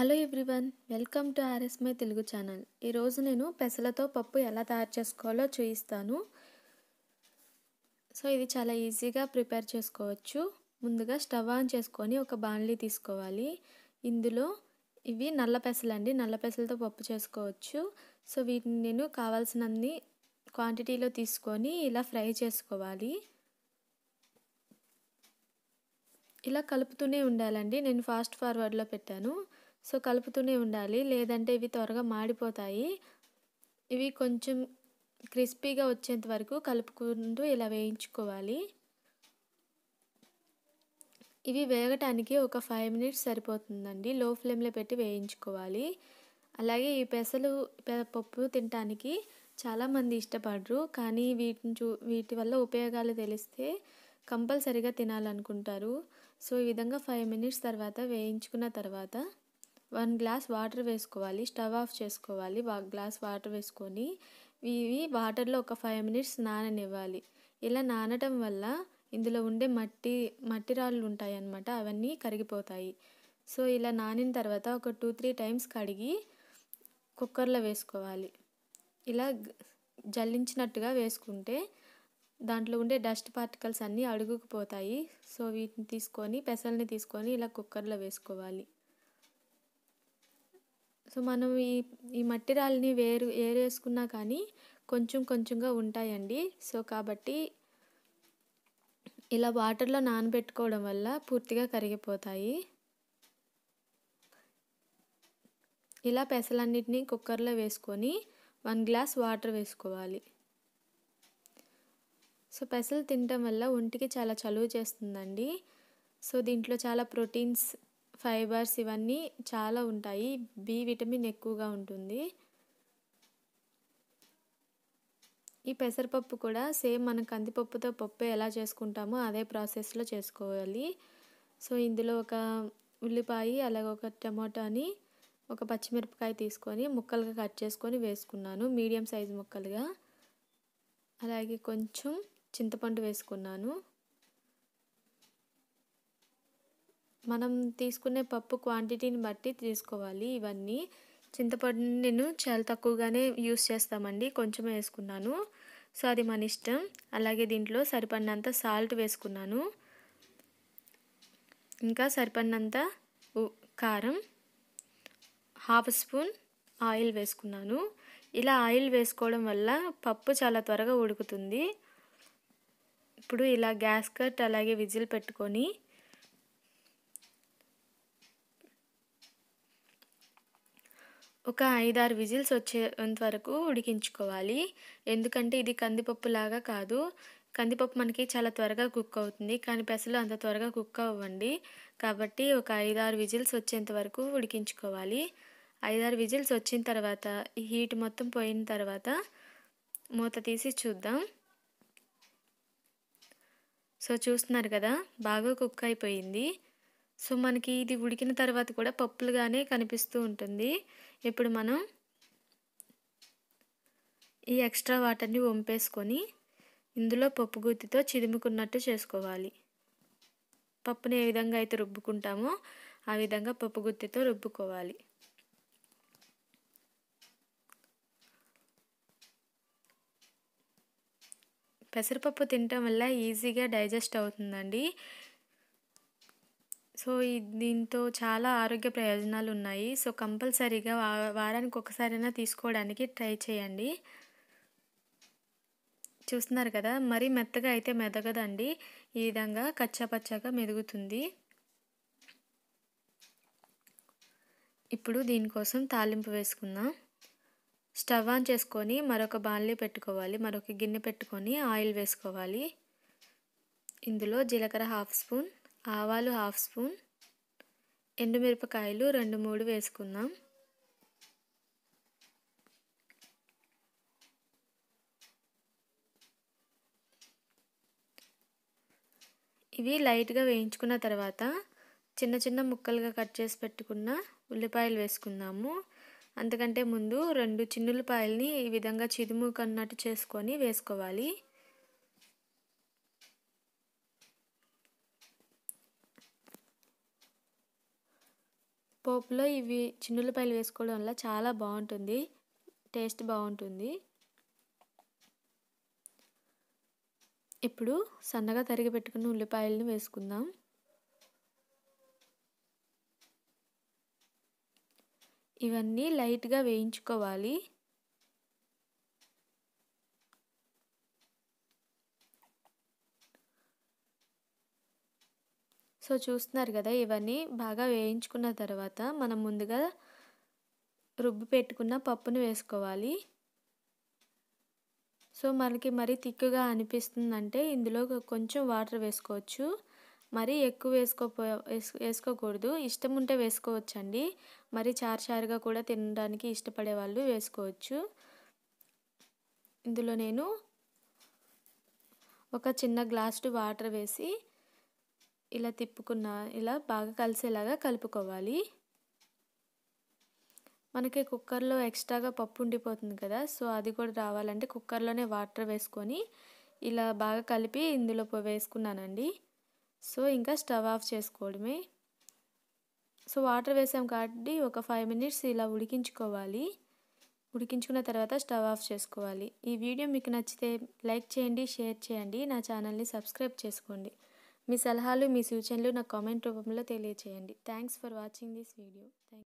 hello everyone welcome to ఆర్ఎస్మై Telugu channel ఈరోజు నేను పెసలతో పప్పు ఎలా తయారు చేసుకోవాలో చూపిస్తాను సో ఇది చాలా ఈజీగా ప్రిపేర్ చేసుకోవచ్చు ముందుగా స్టవ్ ఆన్ చేసుకొని ఒక బాణలి తీసుకోవాలి ఇందులో ఇవి నల్ల పెసలు అండి నల్ల పెసలతో పప్పు చేసుకోవచ్చు సో వీటిని నేను కావాల్సినన్ని క్వాంటిటీలో తీసుకొని ఇలా ఫ్రై చేసుకోవాలి ఇలా కలుపుతూనే ఉండాలండి నేను ఫాస్ట్ ఫార్వర్డ్లో పెట్టాను సో కలుపుతూనే ఉండాలి లేదంటే ఇవి త్వరగా మాడిపోతాయి ఇవి కొంచెం క్రిస్పీగా వచ్చేంత వరకు కలుపుకుంటూ ఇలా వేయించుకోవాలి ఇవి వేగటానికి ఒక ఫైవ్ మినిట్స్ సరిపోతుందండి లో ఫ్లేమ్లో పెట్టి వేయించుకోవాలి అలాగే ఈ పెసలు పప్పు తినటానికి చాలామంది ఇష్టపడరు కానీ వీటిని చూ వీటి వల్ల ఉపయోగాలు తెలిస్తే కంపల్సరిగా తినాలనుకుంటారు సో ఈ విధంగా ఫైవ్ మినిట్స్ తర్వాత వేయించుకున్న తర్వాత వన్ గ్లాస్ వాటర్ వేసుకోవాలి స్టవ్ ఆఫ్ చేసుకోవాలి వన్ గ్లాస్ వాటర్ వేసుకొని ఇవి వాటర్లో ఒక ఫైవ్ మినిట్స్ నాననివ్వాలి ఇలా నానటం వల్ల ఇందులో ఉండే మట్టి మట్టి రాళ్ళు ఉంటాయి అన్నమాట అవన్నీ కరిగిపోతాయి సో ఇలా నానిన తర్వాత ఒక టూ త్రీ టైమ్స్ కడిగి కుక్కర్లో వేసుకోవాలి ఇలా జల్లించినట్టుగా వేసుకుంటే దాంట్లో ఉండే డస్ట్ పార్టికల్స్ అన్నీ అడుగుకుపోతాయి సో వీటిని తీసుకొని పెసల్ని తీసుకొని ఇలా కుక్కర్లో వేసుకోవాలి సో మనం ఈ ఈ మట్టి రాళ్ళని వేరు ఏరేసుకున్నా కానీ కొంచెం కొంచెంగా ఉంటాయండి సో కాబట్టి ఇలా వాటర్లో నానబెట్టుకోవడం వల్ల పూర్తిగా కరిగిపోతాయి ఇలా పెసలన్నింటినీ కుక్కర్లో వేసుకొని వన్ గ్లాస్ వాటర్ వేసుకోవాలి సో పెసలు తినటం వల్ల ఒంటికి చాలా చలువ చేస్తుందండి సో దీంట్లో చాలా ప్రోటీన్స్ ఫైబర్స్ ఇవన్నీ చాలా ఉంటాయి బి విటమిన్ ఎక్కువగా ఉంటుంది ఈ పెసరపప్పు కూడా సేమ్ మనం కందిపప్పుతో పప్పు ఎలా చేసుకుంటామో అదే ప్రాసెస్లో చేసుకోవాలి సో ఇందులో ఒక ఉల్లిపాయ అలాగే ఒక టమాటాని ఒక పచ్చిమిరపకాయ తీసుకొని ముక్కలుగా కట్ చేసుకొని వేసుకున్నాను మీడియం సైజ్ ముక్కలుగా అలాగే కొంచెం చింతపండు వేసుకున్నాను మనం తీసుకునే పప్పు క్వాంటిటీని బట్టి తీసుకోవాలి ఇవన్నీ చింతపండు నేను చాలా తక్కువగానే యూస్ చేస్తామండి కొంచెం వేసుకున్నాను సో అది మన ఇష్టం అలాగే దీంట్లో సరిపడినంత సాల్ట్ వేసుకున్నాను ఇంకా సరిపడినంత కారం హాఫ్ స్పూన్ ఆయిల్ వేసుకున్నాను ఇలా ఆయిల్ వేసుకోవడం వల్ల పప్పు చాలా త్వరగా ఉడుకుతుంది ఇప్పుడు ఇలా గ్యాస్ కట్ అలాగే విజిల్ పెట్టుకొని ఒక ఐదారు విజిల్స్ వచ్చేంత వరకు ఉడికించుకోవాలి ఎందుకంటే ఇది కందిపప్పు లాగా కాదు కందిపప్పు మనకి చాలా త్వరగా కుక్ అవుతుంది కానీ పెసలు అంత త్వరగా కుక్ అవ్వండి కాబట్టి ఒక ఐదారు విజిల్స్ వచ్చేంత వరకు ఉడికించుకోవాలి ఐదారు విజిల్స్ వచ్చిన తర్వాత ఈ హీట్ మొత్తం పోయిన తర్వాత మూత తీసి చూద్దాం సో చూస్తున్నారు కదా బాగా కుక్ అయిపోయింది సో మనకి ఇది ఉడికిన తర్వాత కూడా పప్పులుగానే కనిపిస్తూ ఉంటుంది ఇప్పుడు మనం ఈ ఎక్స్ట్రా వాటర్ని వంపేసుకొని ఇందులో పప్పు గుత్తితో చిదుముకున్నట్టు చేసుకోవాలి పప్పుని ఏ విధంగా అయితే రుబ్బుకుంటామో ఆ విధంగా పప్పు గుత్తితో రుబ్బుకోవాలి పెసరపప్పు తినటం వల్ల ఈజీగా డైజెస్ట్ అవుతుందండి సో దీంతో చాలా ఆరోగ్య ప్రయోజనాలు ఉన్నాయి సో కంపల్సరీగా వారానికి ఒకసారైనా తీసుకోవడానికి ట్రై చేయండి చూస్తున్నారు కదా మరి మెత్తగా అయితే మెదగదండి ఈ విధంగా కచ్చాపచ్చాగా మెదుగుతుంది ఇప్పుడు దీనికోసం తాలింపు వేసుకుందాం స్టవ్ ఆన్ చేసుకొని మరొక బాణలి పెట్టుకోవాలి మరొక గిన్నె పెట్టుకొని ఆయిల్ వేసుకోవాలి ఇందులో జీలకర్ర హాఫ్ స్పూన్ ఆవాలు హాఫ్ స్పూన్ ఎండుమిరపకాయలు రెండు మూడు వేసుకుందాం ఇవి లైట్గా వేయించుకున్న తర్వాత చిన్న చిన్న ముక్కలుగా కట్ చేసి పెట్టుకున్న ఉల్లిపాయలు వేసుకుందాము అంతకంటే ముందు రెండు చిన్నులపాయల్ని ఈ విధంగా చిదుము చేసుకొని వేసుకోవాలి పోపులో ఇవి చిన్నులపాయలు వేసుకోవడం వల్ల చాలా బాగుంటుంది టేస్ట్ బాగుంటుంది ఇప్పుడు సన్నగా తరిగి పెట్టుకున్న ఉల్లిపాయలను వేసుకుందాం ఇవన్నీ లైట్గా వేయించుకోవాలి సో చూస్తున్నారు కదా ఇవన్నీ బాగా వేయించుకున్న తర్వాత మనం ముందుగా రుబ్బి పెట్టుకున్న పప్పును వేసుకోవాలి సో మనకి మరి తిక్కుగా అనిపిస్తుందంటే ఇందులో కొంచెం వాటర్ వేసుకోవచ్చు మరి ఎక్కువ వేసుకోపో వేసుకోకూడదు ఇష్టం ఉంటే వేసుకోవచ్చండి మరి చారుచారుగా కూడా తినడానికి ఇష్టపడే వాళ్ళు వేసుకోవచ్చు ఇందులో నేను ఒక చిన్న గ్లాసుడు వాటర్ వేసి ఇలా తిప్పుకున్న ఇలా బాగా కలిసేలాగా కలుపుకోవాలి మనకి కుక్కర్లో ఎక్స్ట్రాగా పప్పు ఉండిపోతుంది కదా సో అది కూడా రావాలంటే కుక్కర్లోనే వాటర్ వేసుకొని ఇలా బాగా కలిపి ఇందులో వేసుకున్నానండి సో ఇంకా స్టవ్ ఆఫ్ చేసుకోవడమే సో వాటర్ వేసాం కాబట్టి ఒక ఫైవ్ మినిట్స్ ఇలా ఉడికించుకోవాలి ఉడికించుకున్న తర్వాత స్టవ్ ఆఫ్ చేసుకోవాలి ఈ వీడియో మీకు నచ్చితే లైక్ చేయండి షేర్ చేయండి నా ఛానల్ని సబ్స్క్రైబ్ చేసుకోండి మీ సలహాలు మీ సూచనలు నా కామెంట్ రూపంలో తెలియచేయండి thanks for watching this video thank